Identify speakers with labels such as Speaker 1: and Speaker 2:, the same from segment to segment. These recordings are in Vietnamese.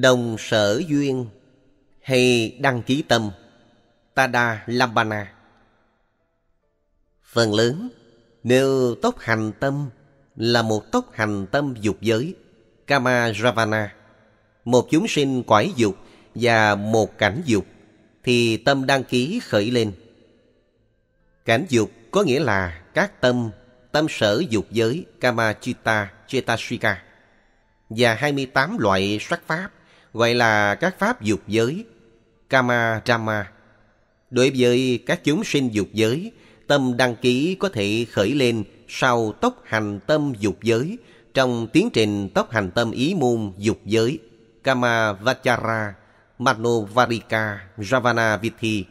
Speaker 1: đồng sở duyên hay đăng ký tâm tada lambana phần lớn nếu tốc hành tâm là một tốc hành tâm dục giới kama ravana một chúng sinh quải dục và một cảnh dục thì tâm đăng ký khởi lên cảnh dục có nghĩa là các tâm tâm sở dục giới kama chitta chetasika và 28 loại sắc pháp gọi là các pháp dục giới, Kama Rama. Đối với các chúng sinh dục giới, tâm đăng ký có thể khởi lên sau tốc hành tâm dục giới trong tiến trình tốc hành tâm ý môn dục giới Kama Vachara, Manovarika, javana Vithi.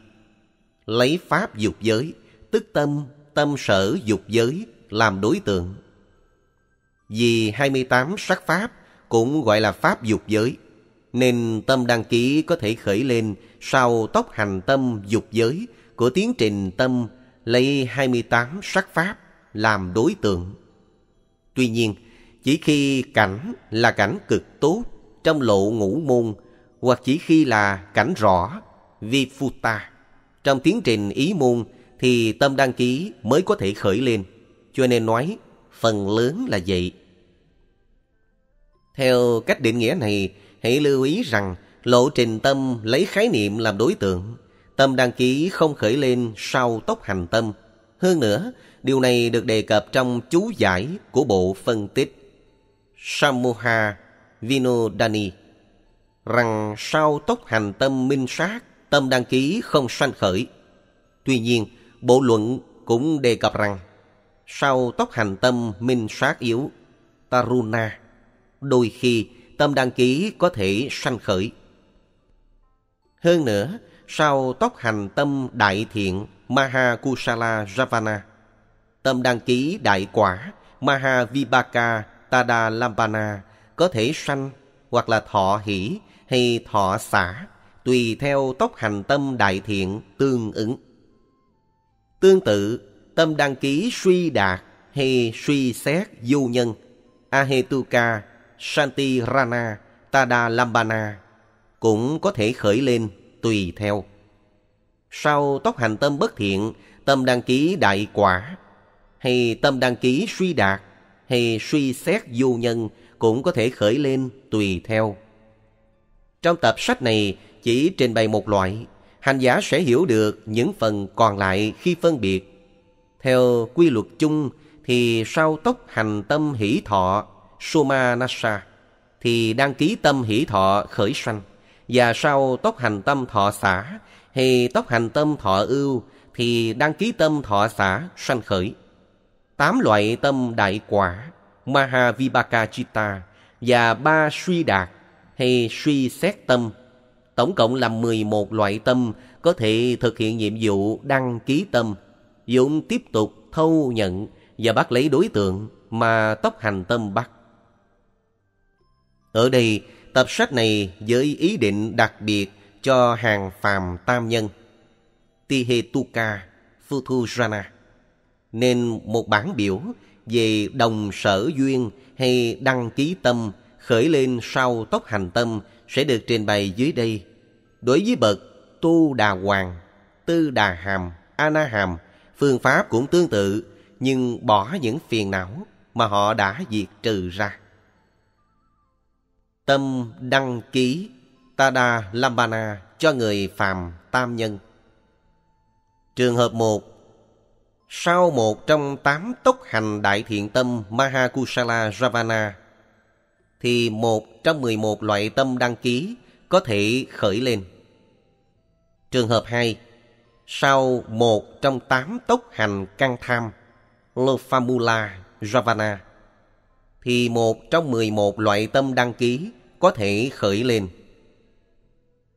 Speaker 1: Lấy pháp dục giới, tức tâm, tâm sở dục giới làm đối tượng. Vì 28 sắc pháp cũng gọi là pháp dục giới nên tâm đăng ký có thể khởi lên sau tốc hành tâm dục giới của tiến trình tâm lấy 28 sắc pháp làm đối tượng. Tuy nhiên, chỉ khi cảnh là cảnh cực tốt trong lộ ngũ môn hoặc chỉ khi là cảnh rõ vi ta trong tiến trình ý môn thì tâm đăng ký mới có thể khởi lên cho nên nói phần lớn là vậy theo cách định nghĩa này hãy lưu ý rằng lộ trình tâm lấy khái niệm làm đối tượng. Tâm đăng ký không khởi lên sau tốc hành tâm. Hơn nữa, điều này được đề cập trong chú giải của bộ phân tích samuha Vinodani rằng sau tốc hành tâm minh sát, tâm đăng ký không sanh khởi. Tuy nhiên, bộ luận cũng đề cập rằng sau tốc hành tâm minh sát yếu, Taruna, đôi khi tâm đăng ký có thể sanh khởi. Hơn nữa, sau tóc hành tâm đại thiện Maha Kusala Javana, tâm đăng ký đại quả Maha Vibhaka Tada Lambana có thể sanh hoặc là thọ hỷ hay thọ xả tùy theo tốc hành tâm đại thiện tương ứng. Tương tự, tâm đăng ký suy đạt hay suy xét vô nhân, ahetuka Shanti Rana, Tada Lambana cũng có thể khởi lên tùy theo. Sau tóc hành tâm bất thiện, tâm đăng ký đại quả, hay tâm đăng ký suy đạt, hay suy xét vô nhân cũng có thể khởi lên tùy theo. Trong tập sách này chỉ trình bày một loại, hành giả sẽ hiểu được những phần còn lại khi phân biệt. Theo quy luật chung thì sau tốc hành tâm hỷ thọ Soma Nasa thì đăng ký tâm hỷ thọ khởi sanh và sau tốc hành tâm thọ xả hay tốc hành tâm thọ ưu thì đăng ký tâm thọ xả sanh khởi. Tám loại tâm đại quả Mahavibhakachitta và ba suy đạt hay suy xét tâm. Tổng cộng là 11 loại tâm có thể thực hiện nhiệm vụ đăng ký tâm. Dũng tiếp tục thâu nhận và bắt lấy đối tượng mà tốc hành tâm bắt. Ở đây, tập sách này với ý định đặc biệt cho hàng phàm tam nhân Tihetuka Futurana nên một bản biểu về đồng sở duyên hay đăng ký tâm khởi lên sau tốc hành tâm sẽ được trình bày dưới đây. Đối với bậc Tu Đà Hoàng, Tư Đà Hàm, ana Hàm, phương pháp cũng tương tự nhưng bỏ những phiền não mà họ đã diệt trừ ra tâm đăng ký Tada Lambana cho người phàm tam nhân. Trường hợp một Sau một trong tám tốc hành đại thiện tâm Mahakusala Ravana thì một trong mười một loại tâm đăng ký có thể khởi lên. Trường hợp hai Sau một trong tám tốc hành căng tham lofamula Ravana thì một trong mười một loại tâm đăng ký có thể khởi lên.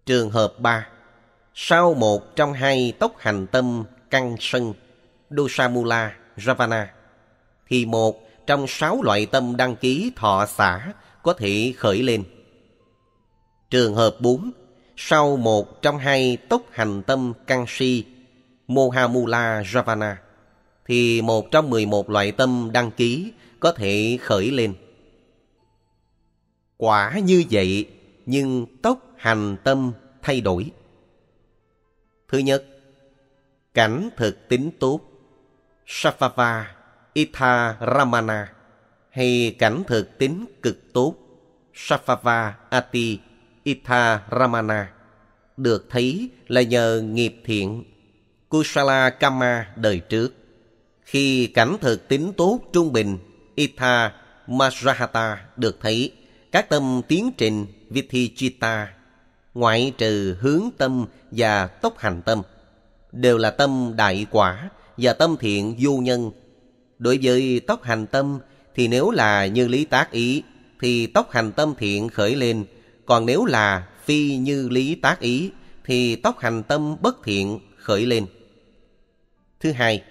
Speaker 1: Trường hợp 3 Sau một trong hai tốc hành tâm căn sân Dosamula Ravana thì một trong sáu loại tâm đăng ký thọ xã có thể khởi lên. Trường hợp 4 Sau một trong hai tốc hành tâm căn si Mohamula Ravana thì một trong 11 loại tâm đăng ký có thể khởi lên. Quả như vậy, nhưng tốc hành tâm thay đổi. Thứ nhất, cảnh thực tính tốt Safava Itha Ramana hay cảnh thực tính cực tốt Safava Ati Itha Ramana được thấy là nhờ nghiệp thiện Kusala Kama đời trước. Khi cảnh thực tính tốt trung bình Itha Masrahata được thấy các tâm tiến trình Vithichita, ngoại trừ hướng tâm và tốc hành tâm, đều là tâm đại quả và tâm thiện vô nhân. Đối với tốc hành tâm thì nếu là như lý tác ý thì tốc hành tâm thiện khởi lên, còn nếu là phi như lý tác ý thì tốc hành tâm bất thiện khởi lên. Thứ hai,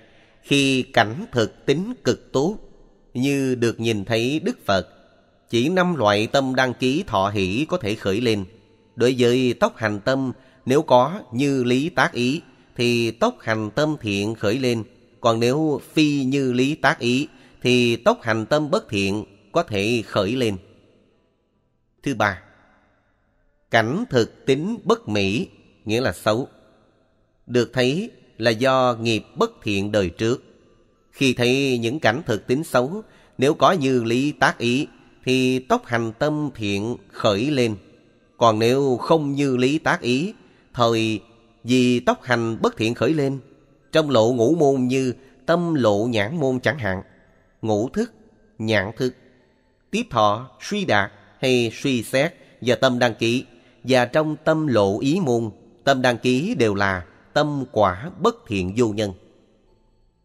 Speaker 1: khi cảnh thực tính cực tốt như được nhìn thấy Đức Phật chỉ năm loại tâm đăng ký thọ hỷ có thể khởi lên. Đối với tốc hành tâm, nếu có như lý tác ý, thì tốc hành tâm thiện khởi lên. Còn nếu phi như lý tác ý, thì tốc hành tâm bất thiện có thể khởi lên. Thứ ba, cảnh thực tính bất mỹ, nghĩa là xấu. Được thấy là do nghiệp bất thiện đời trước. Khi thấy những cảnh thực tính xấu, nếu có như lý tác ý thì tốc hành tâm thiện khởi lên. Còn nếu không như lý tác ý, thời vì tốc hành bất thiện khởi lên, trong lộ ngũ môn như tâm lộ nhãn môn chẳng hạn, ngũ thức, nhãn thức, tiếp thọ, suy đạt hay suy xét và tâm đăng ký, và trong tâm lộ ý môn, tâm đăng ký đều là tâm quả bất thiện vô nhân.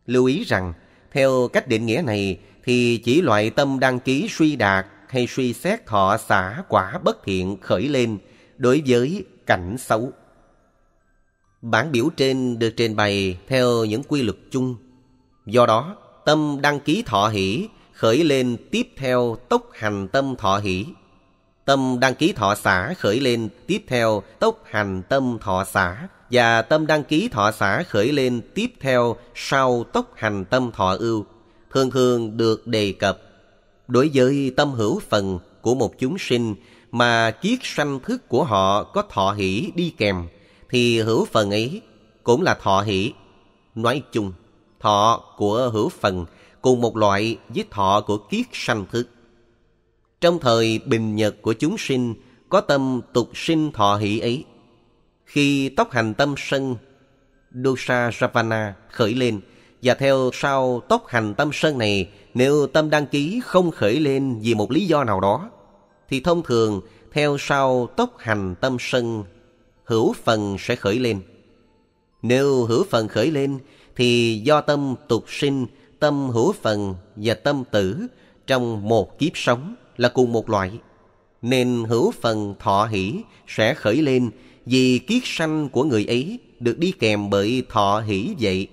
Speaker 1: Lưu ý rằng, theo cách định nghĩa này thì chỉ loại tâm đăng ký suy đạt hay suy xét thọ xả quả bất thiện khởi lên đối với cảnh xấu. Bản biểu trên được trình bày theo những quy luật chung. Do đó, tâm đăng ký thọ hỷ khởi lên tiếp theo tốc hành tâm thọ hỷ. Tâm đăng ký thọ xả khởi lên tiếp theo tốc hành tâm thọ xả và tâm đăng ký thọ xả khởi lên tiếp theo sau tốc hành tâm thọ ưu thường thường được đề cập đối với tâm hữu phần của một chúng sinh mà kiết sanh thức của họ có thọ hỷ đi kèm thì hữu phần ấy cũng là thọ hỷ nói chung thọ của hữu phần cùng một loại với thọ của kiết sanh thức trong thời bình nhật của chúng sinh có tâm tục sinh thọ hỷ ấy khi tóc hành tâm sân dosa ravana khởi lên và theo sau tốc hành tâm sân này, nếu tâm đăng ký không khởi lên vì một lý do nào đó, thì thông thường theo sau tốc hành tâm sân, hữu phần sẽ khởi lên. Nếu hữu phần khởi lên, thì do tâm tục sinh, tâm hữu phần và tâm tử trong một kiếp sống là cùng một loại. Nên hữu phần thọ hỷ sẽ khởi lên vì kiết sanh của người ấy được đi kèm bởi thọ hỷ vậy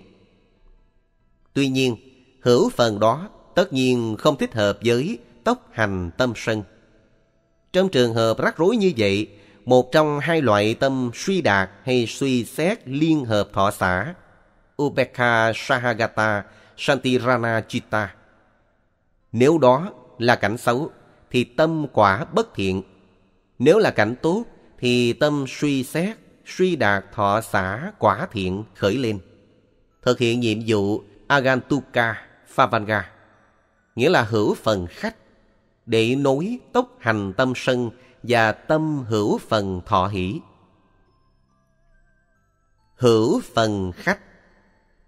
Speaker 1: Tuy nhiên, hữu phần đó tất nhiên không thích hợp với tốc hành tâm sân. Trong trường hợp rắc rối như vậy, một trong hai loại tâm suy đạt hay suy xét liên hợp thọ xã, Upeka Sahagata Santirana Chitta. Nếu đó là cảnh xấu, thì tâm quả bất thiện. Nếu là cảnh tốt, thì tâm suy xét, suy đạt thọ xã quả thiện khởi lên. Thực hiện nhiệm vụ Agantuka Favanga, nghĩa là hữu phần khách, để nối tốc hành tâm sân và tâm hữu phần thọ hỷ. Hữu phần khách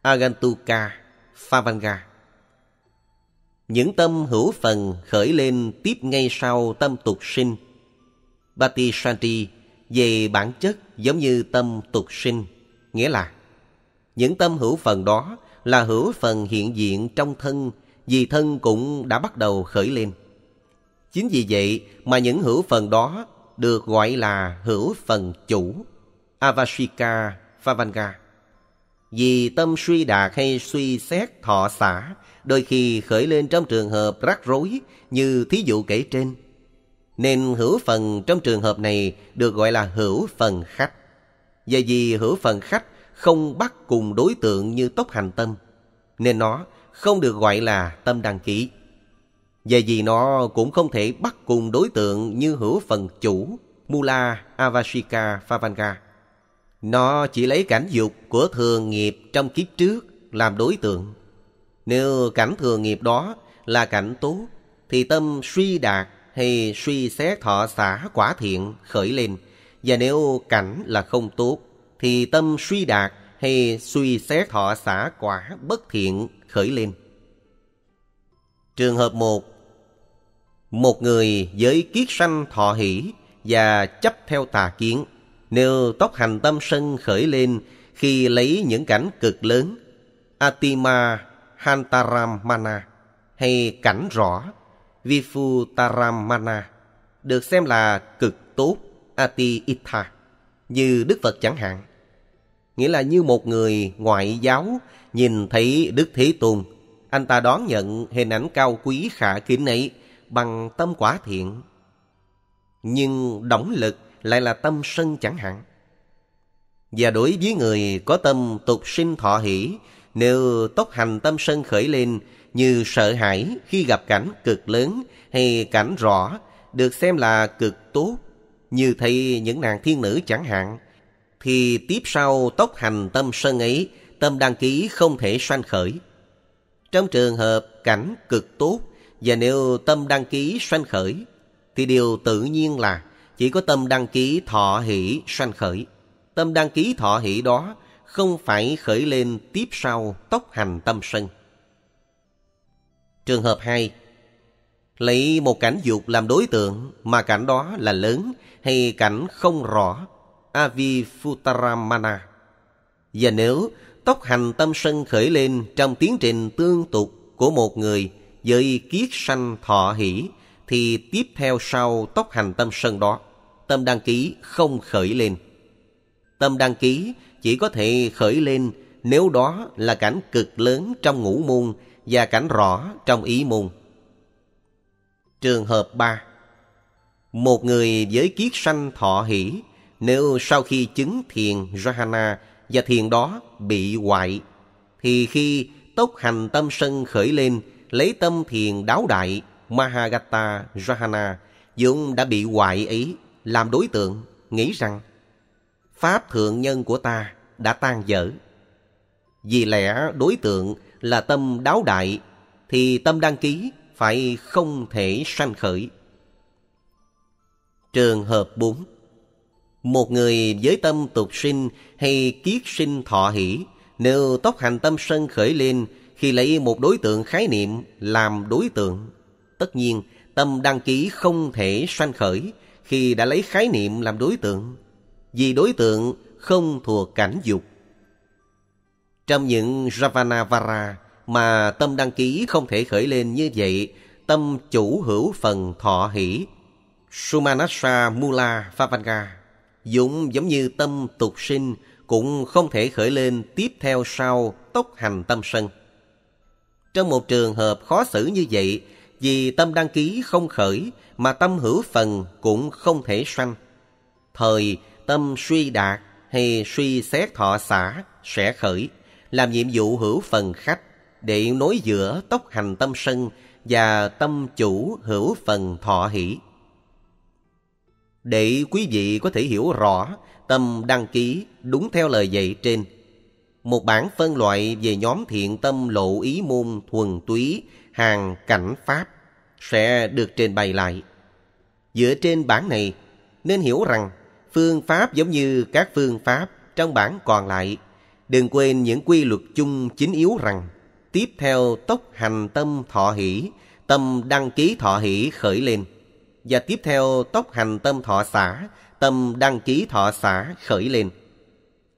Speaker 1: Agantuka Favanga Những tâm hữu phần khởi lên tiếp ngay sau tâm tục sinh Bati Shanti về bản chất giống như tâm tục sinh Nghĩa là những tâm hữu phần đó là hữu phần hiện diện trong thân, vì thân cũng đã bắt đầu khởi lên. Chính vì vậy mà những hữu phần đó được gọi là hữu phần chủ, Avashika Favanga. Vì tâm suy đạt hay suy xét thọ xả, đôi khi khởi lên trong trường hợp rắc rối như thí dụ kể trên. Nên hữu phần trong trường hợp này được gọi là hữu phần khách. Và vì hữu phần khách không bắt cùng đối tượng như tốc hành tâm, nên nó không được gọi là tâm đăng ký. Về vì nó cũng không thể bắt cùng đối tượng như hữu phần chủ Mula Avashika Favanga. Nó chỉ lấy cảnh dục của thường nghiệp trong kiếp trước làm đối tượng. Nếu cảnh thường nghiệp đó là cảnh tốt, thì tâm suy đạt hay suy xét thọ xả quả thiện khởi lên. Và nếu cảnh là không tốt, thì tâm suy đạt hay suy xét thọ xả quả bất thiện khởi lên. Trường hợp 1 Một người với kiết sanh thọ hỷ và chấp theo tà kiến, nếu tóc hành tâm sân khởi lên khi lấy những cảnh cực lớn, Atima Hantaramana hay cảnh rõ Vifutaramana được xem là cực tốt Ati Itha như Đức Phật chẳng hạn. Nghĩa là như một người ngoại giáo nhìn thấy Đức Thế Tôn, anh ta đón nhận hình ảnh cao quý khả kính ấy bằng tâm quả thiện. Nhưng động lực lại là tâm sân chẳng hạn. Và đối với người có tâm tục sinh thọ hỷ, nếu tốc hành tâm sân khởi lên như sợ hãi khi gặp cảnh cực lớn hay cảnh rõ, được xem là cực tốt như thấy những nàng thiên nữ chẳng hạn, thì tiếp sau tốc hành tâm sân ấy, tâm đăng ký không thể sanh khởi. Trong trường hợp cảnh cực tốt, và nếu tâm đăng ký sanh khởi, thì điều tự nhiên là chỉ có tâm đăng ký thọ hỷ sanh khởi. Tâm đăng ký thọ hỷ đó không phải khởi lên tiếp sau tốc hành tâm sân. Trường hợp hai Lấy một cảnh dục làm đối tượng mà cảnh đó là lớn hay cảnh không rõ. Avifutaramana. Và nếu tóc hành tâm sân khởi lên trong tiến trình tương tục của một người với kiết sanh thọ hỷ thì tiếp theo sau tóc hành tâm sân đó, tâm đăng ký không khởi lên. Tâm đăng ký chỉ có thể khởi lên nếu đó là cảnh cực lớn trong ngũ môn và cảnh rõ trong ý môn. Trường hợp 3 Một người với kiết sanh thọ hỷ nếu sau khi chứng thiền Rahana và thiền đó bị hoại thì khi tốc hành tâm sân khởi lên lấy tâm thiền đáo đại Mahagata Rahana Dũng đã bị hoại ý làm đối tượng nghĩ rằng Pháp thượng nhân của ta đã tan dở. Vì lẽ đối tượng là tâm đáo đại thì tâm đăng ký phải không thể sanh khởi. Trường hợp 4 Một người với tâm tục sinh hay kiết sinh thọ hỷ, nếu tốc hành tâm sân khởi lên khi lấy một đối tượng khái niệm làm đối tượng, tất nhiên tâm đăng ký không thể sanh khởi khi đã lấy khái niệm làm đối tượng, vì đối tượng không thuộc cảnh dục. Trong những ravana vara mà tâm đăng ký không thể khởi lên như vậy, tâm chủ hữu phần thọ hỷ. sumanasa Mula Favanga Dũng giống như tâm tục sinh cũng không thể khởi lên tiếp theo sau tốc hành tâm sân. Trong một trường hợp khó xử như vậy, vì tâm đăng ký không khởi mà tâm hữu phần cũng không thể sanh. Thời tâm suy đạt hay suy xét thọ xả sẽ khởi, làm nhiệm vụ hữu phần khách để nối giữa tốc hành tâm sân và tâm chủ hữu phần thọ hỷ. Để quý vị có thể hiểu rõ tâm đăng ký đúng theo lời dạy trên, một bản phân loại về nhóm thiện tâm lộ ý môn thuần túy hàng cảnh pháp sẽ được trình bày lại. Dựa trên bản này, nên hiểu rằng phương pháp giống như các phương pháp trong bản còn lại. Đừng quên những quy luật chung chính yếu rằng Tiếp theo tốc hành tâm thọ hỷ, tâm đăng ký thọ hỷ khởi lên. Và tiếp theo tốc hành tâm thọ xả, tâm đăng ký thọ xả khởi lên.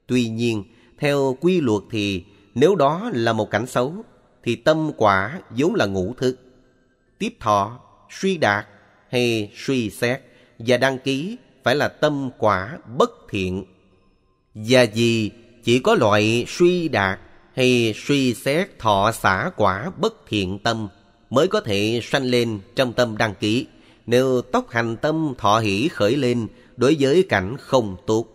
Speaker 1: Tuy nhiên, theo quy luật thì nếu đó là một cảnh xấu, thì tâm quả vốn là ngũ thức. Tiếp thọ, suy đạt hay suy xét và đăng ký phải là tâm quả bất thiện. Và vì chỉ có loại suy đạt hay suy xét thọ xả quả bất thiện tâm mới có thể sanh lên trong tâm đăng ký. Nếu tốc hành tâm thọ hỷ khởi lên đối với cảnh không tốt.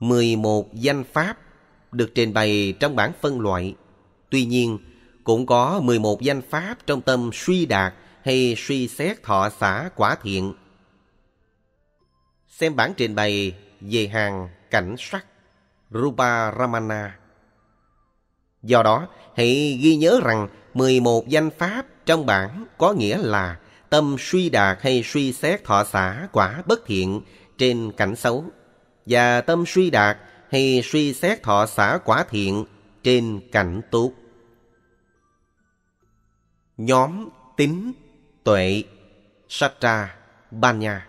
Speaker 1: 11 danh pháp được trình bày trong bản phân loại. Tuy nhiên, cũng có 11 danh pháp trong tâm suy đạt hay suy xét thọ xả quả thiện. Xem bản trình bày về hàng cảnh sắc Rupa Ramana Do đó, hãy ghi nhớ rằng 11 danh pháp trong bản có nghĩa là tâm suy đạt hay suy xét thọ xả quả bất thiện trên cảnh xấu và tâm suy đạt hay suy xét thọ xả quả thiện trên cảnh tốt. Nhóm tính, tuệ, satra, ban nha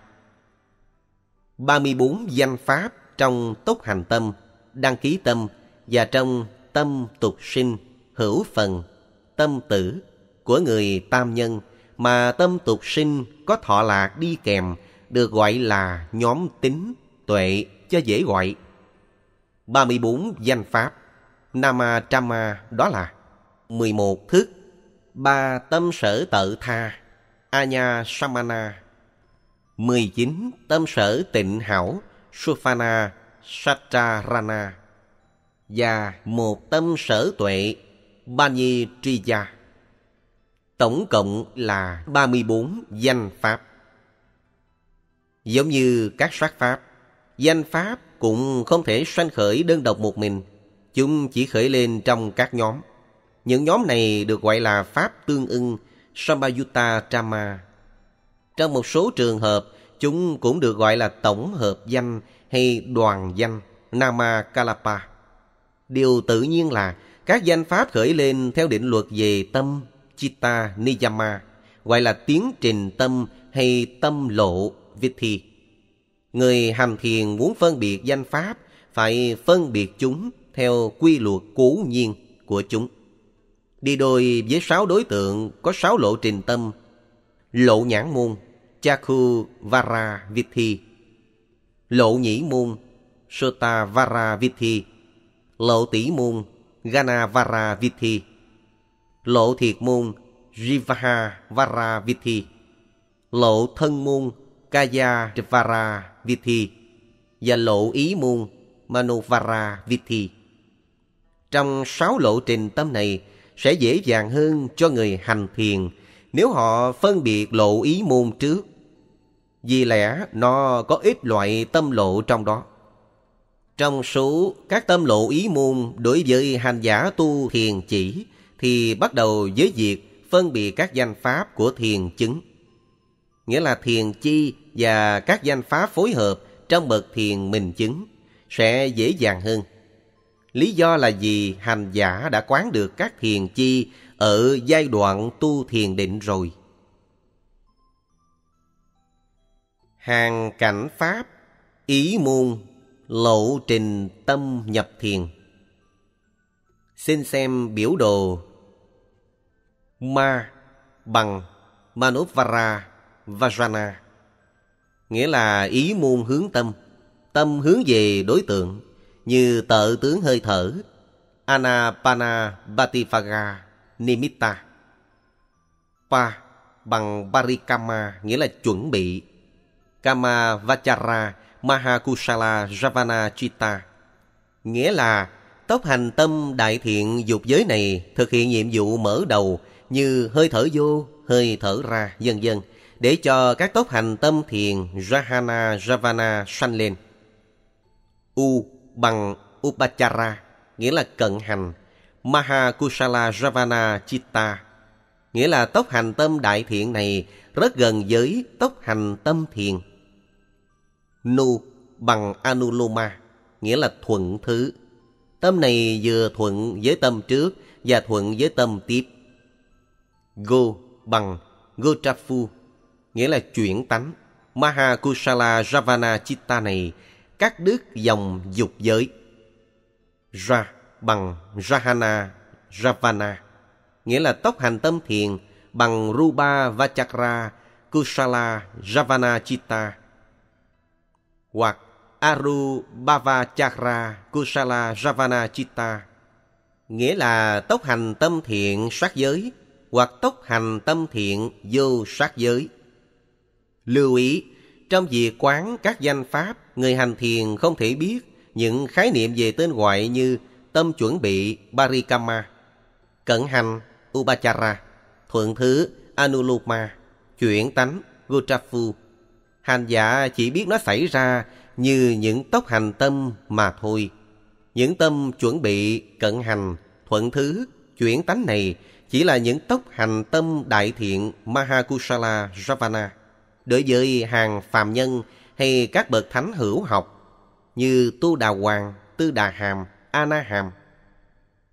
Speaker 1: 34 danh pháp trong tốt hành tâm, đăng ký tâm và trong tâm tục sinh hữu phần tâm tử của người tam nhân mà tâm tục sinh có thọ lạc đi kèm được gọi là nhóm tính tuệ cho dễ gọi 34 danh pháp Nama Trama đó là 11 thức ba tâm sở tự tha Anya Samana 19 tâm sở tịnh hảo Sufana Satrarana và một tâm sở tuệ ba nhi tri gia tổng cộng là 34 danh pháp giống như các soát pháp danh pháp cũng không thể sanh khởi đơn độc một mình chúng chỉ khởi lên trong các nhóm những nhóm này được gọi là pháp tương ưng sambayutta trama trong một số trường hợp chúng cũng được gọi là tổng hợp danh hay đoàn danh nama kalapa Điều tự nhiên là các danh pháp khởi lên theo định luật về tâm Chitta Niyama, gọi là tiến trình tâm hay tâm lộ Vithi. Người hành thiền muốn phân biệt danh pháp phải phân biệt chúng theo quy luật cố nhiên của chúng. Đi đôi với sáu đối tượng có sáu lộ trình tâm. Lộ nhãn môn, Chakhu Vara Vithi. Lộ nhĩ môn, Sota Vara Vithi. Lộ tỷ môn Ganavara Vithi, Lộ thiệt môn Jivaha Vara Vithi, Lộ thân môn Kaya Vara Vithi và lộ ý môn Manovara Vithi. Trong sáu lộ trình tâm này sẽ dễ dàng hơn cho người hành thiền nếu họ phân biệt lộ ý môn trước. Vì lẽ nó có ít loại tâm lộ trong đó. Trong số các tâm lộ ý môn đối với hành giả tu thiền chỉ thì bắt đầu với việc phân biệt các danh pháp của thiền chứng. Nghĩa là thiền chi và các danh pháp phối hợp trong bậc thiền mình chứng sẽ dễ dàng hơn. Lý do là vì hành giả đã quán được các thiền chi ở giai đoạn tu thiền định rồi. Hàng cảnh pháp, ý môn Lộ trình tâm nhập thiền Xin xem biểu đồ Ma bằng Manuvara vajana Nghĩa là ý môn hướng tâm Tâm hướng về đối tượng Như tợ tướng hơi thở Anapana Batifaga Nimitta Pa bằng barikama nghĩa là chuẩn bị Kama Vachara Mahakusala Javana Chitta. Nghĩa là tốc hành tâm đại thiện dục giới này thực hiện nhiệm vụ mở đầu như hơi thở vô, hơi thở ra, vân vân để cho các tốt hành tâm thiền Jahana Javana sanh lên. U bằng Upachara, nghĩa là cận hành, Maha Kusala Javana Chitta, nghĩa là tốc hành tâm đại thiện này rất gần với tốc hành tâm thiền nu bằng anuloma, nghĩa là thuận thứ. Tâm này vừa thuận với tâm trước và thuận với tâm tiếp. Go bằng Gotrafu, nghĩa là chuyển tánh. Mahakusala Ravana Chitta này các đức dòng dục giới. Ra bằng Rahana Ravana, nghĩa là tốc hành tâm thiền bằng Rupa Vachakra Kusala Ravana Chitta hoặc Aru Bhava Chakra Kusala Javana Chitta nghĩa là tốc hành tâm thiện sát giới hoặc tốc hành tâm thiện vô sát giới. Lưu ý, trong việc quán các danh pháp, người hành thiền không thể biết những khái niệm về tên gọi như tâm chuẩn bị Barikama, cẩn hành Upachara, thuận thứ Anuloma, chuyển tánh Gutrafu, Hành giả chỉ biết nó xảy ra như những tốc hành tâm mà thôi. Những tâm chuẩn bị, cận hành, thuận thứ, chuyển tánh này chỉ là những tốc hành tâm đại thiện Mahakusala ravana Đối với hàng phàm nhân hay các bậc thánh hữu học như Tu Đà Hoàng, Tư Đà Hàm, ana Hàm.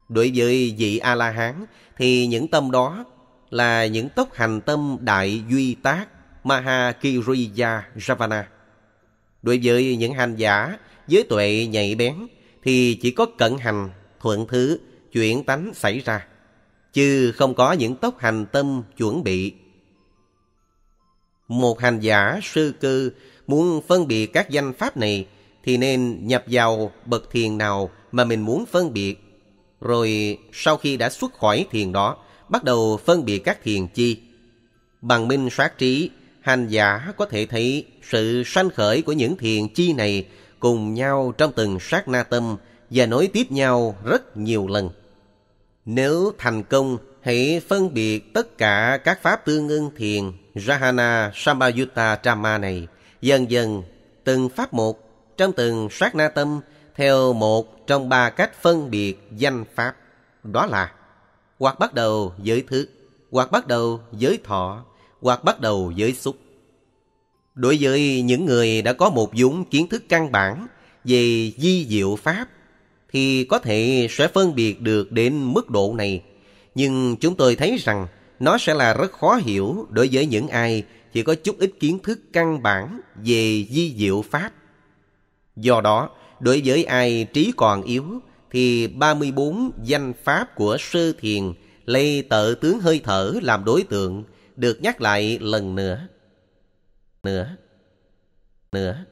Speaker 1: Đối với vị A La Hán thì những tâm đó là những tốc hành tâm đại duy tác Mahakiriya Ravana. Đối với những hành giả với tuệ nhạy bén thì chỉ có cận hành, thuận thứ, chuyển tánh xảy ra, chứ không có những tốc hành tâm chuẩn bị. Một hành giả sư cư muốn phân biệt các danh pháp này thì nên nhập vào bậc thiền nào mà mình muốn phân biệt. Rồi sau khi đã xuất khỏi thiền đó, bắt đầu phân biệt các thiền chi. Bằng minh soát trí hành giả có thể thấy sự sanh khởi của những thiền chi này cùng nhau trong từng sát na tâm và nối tiếp nhau rất nhiều lần. Nếu thành công, hãy phân biệt tất cả các pháp tương ưng thiền Rahana Samayutta Brahma này dần dần từng pháp một trong từng sát na tâm theo một trong ba cách phân biệt danh pháp đó là hoặc bắt đầu giới thức hoặc bắt đầu giới thọ hoặc bắt đầu giới xúc. Đối với những người đã có một vốn kiến thức căn bản về di diệu pháp thì có thể sẽ phân biệt được đến mức độ này. Nhưng chúng tôi thấy rằng nó sẽ là rất khó hiểu đối với những ai chỉ có chút ít kiến thức căn bản về di diệu pháp. Do đó, đối với ai trí còn yếu thì 34 danh pháp của sơ thiền lấy tợ tướng hơi thở làm đối tượng được nhắc lại lần nữa. Nữa. Nữa.